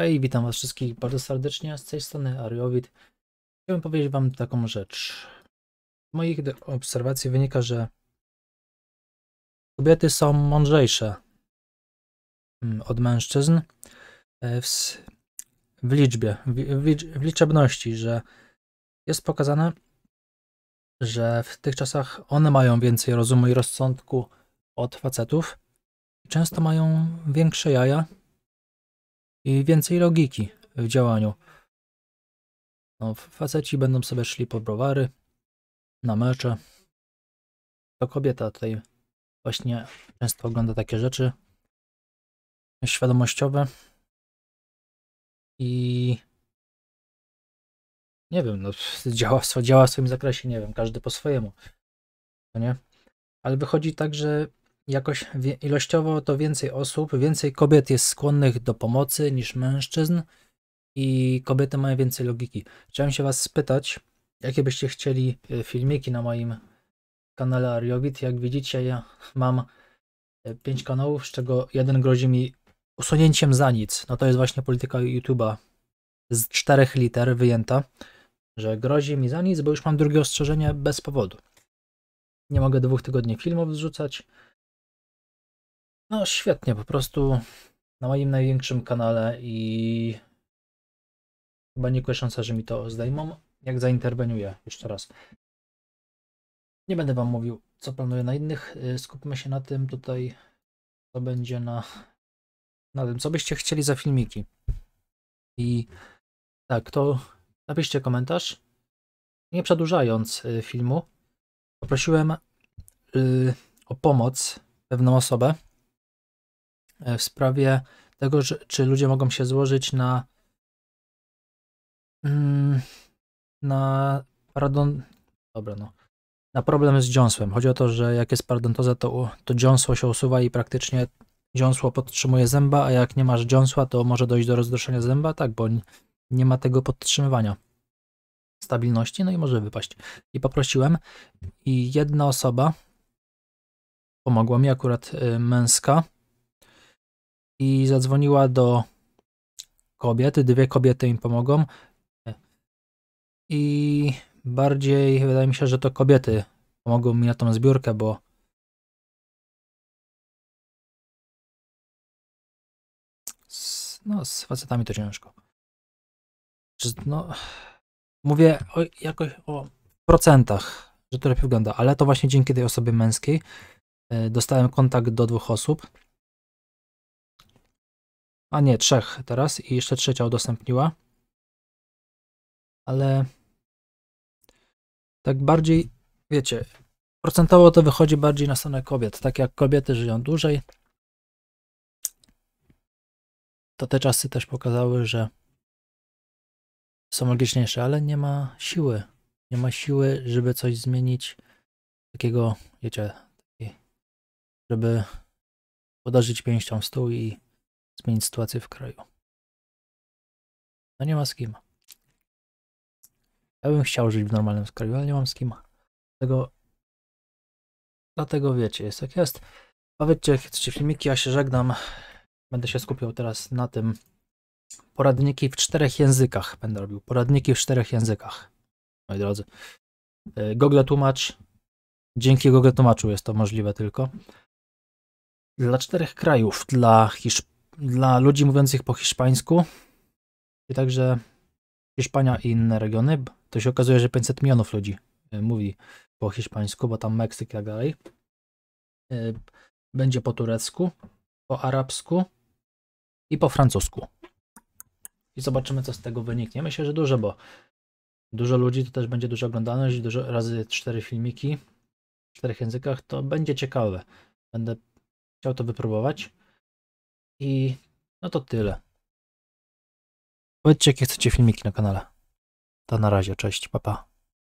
Hej, witam was wszystkich bardzo serdecznie, z tej strony Ariowit. Chciałbym powiedzieć wam taką rzecz. Z moich obserwacji wynika, że kobiety są mądrzejsze mm, od mężczyzn e, w, w liczbie, w, w liczebności, że jest pokazane, że w tych czasach one mają więcej rozumu i rozsądku od facetów i często mają większe jaja i więcej logiki w działaniu. No, faceci będą sobie szli po browary, na mecze. To kobieta tutaj właśnie często ogląda takie rzeczy świadomościowe. I nie wiem, no, działa, działa w swoim zakresie, nie wiem, każdy po swojemu. No nie? Ale wychodzi tak, że Jakoś ilościowo to więcej osób, więcej kobiet jest skłonnych do pomocy niż mężczyzn i kobiety mają więcej logiki. Chciałem się Was spytać, jakie byście chcieli e, filmiki na moim kanale Ariowit. Jak widzicie, ja mam 5 e, kanałów, z czego jeden grozi mi usunięciem za nic. No to jest właśnie polityka YouTube'a z czterech liter wyjęta, że grozi mi za nic, bo już mam drugie ostrzeżenie bez powodu. Nie mogę dwóch tygodni filmów wrzucać, no świetnie, po prostu na moim największym kanale i chyba nie szansa, że mi to zdejmą, jak zainterweniuję, jeszcze raz. Nie będę Wam mówił, co planuję na innych, y, skupmy się na tym tutaj, co będzie na, na tym, co byście chcieli za filmiki. I tak, to napiszcie komentarz. Nie przedłużając y, filmu, poprosiłem y, o pomoc pewną osobę, E, w sprawie tego, że, czy ludzie mogą się złożyć na mm, na pardon, dobra no, na problem z dziąsłem. Chodzi o to, że jak jest parodontoza, to, to dziąsło się usuwa i praktycznie dziąsło podtrzymuje zęba, a jak nie masz dziąsła, to może dojść do rozdroszenia zęba, tak, bo nie ma tego podtrzymywania stabilności, no i może wypaść. I poprosiłem i jedna osoba pomogła mi, akurat e, męska, i zadzwoniła do kobiet. Dwie kobiety im pomogą. I bardziej wydaje mi się, że to kobiety pomogą mi na tą zbiórkę, bo z, no, z facetami to ciężko. No, mówię o, jakoś o procentach, że to lepiej wygląda, ale to właśnie dzięki tej osobie męskiej e, dostałem kontakt do dwóch osób a nie, trzech teraz i jeszcze trzecia udostępniła. Ale tak bardziej, wiecie, procentowo to wychodzi bardziej na stronę kobiet. Tak jak kobiety żyją dłużej, to te czasy też pokazały, że są logiczniejsze, ale nie ma siły. Nie ma siły, żeby coś zmienić takiego, wiecie, żeby podarzyć pięścią w stół i zmienić sytuację w kraju. No nie ma z kim. Ja bym chciał żyć w normalnym kraju, ale nie mam z kim. Dlatego, dlatego wiecie, jest jak jest. Powiedzcie, jak chcecie filmiki, ja się żegnam. Będę się skupiał teraz na tym. Poradniki w czterech językach będę robił. Poradniki w czterech językach. Moi drodzy. E, Google Tłumacz. Dzięki Google Tłumaczu jest to możliwe tylko. Dla czterech krajów. Dla Hiszpanii dla ludzi mówiących po hiszpańsku, i także Hiszpania i inne regiony, to się okazuje, że 500 milionów ludzi e, mówi po hiszpańsku, bo tam Meksyk i tak dalej. E, będzie po turecku, po arabsku i po francusku. I zobaczymy, co z tego wyniknie. Myślę, że dużo, bo dużo ludzi to też będzie dużo oglądalność, dużo razy cztery filmiki w czterech językach, to będzie ciekawe. Będę chciał to wypróbować. I no to tyle. Powiedzcie, jakie chcecie filmiki na kanale. To na razie, cześć, papa. Pa.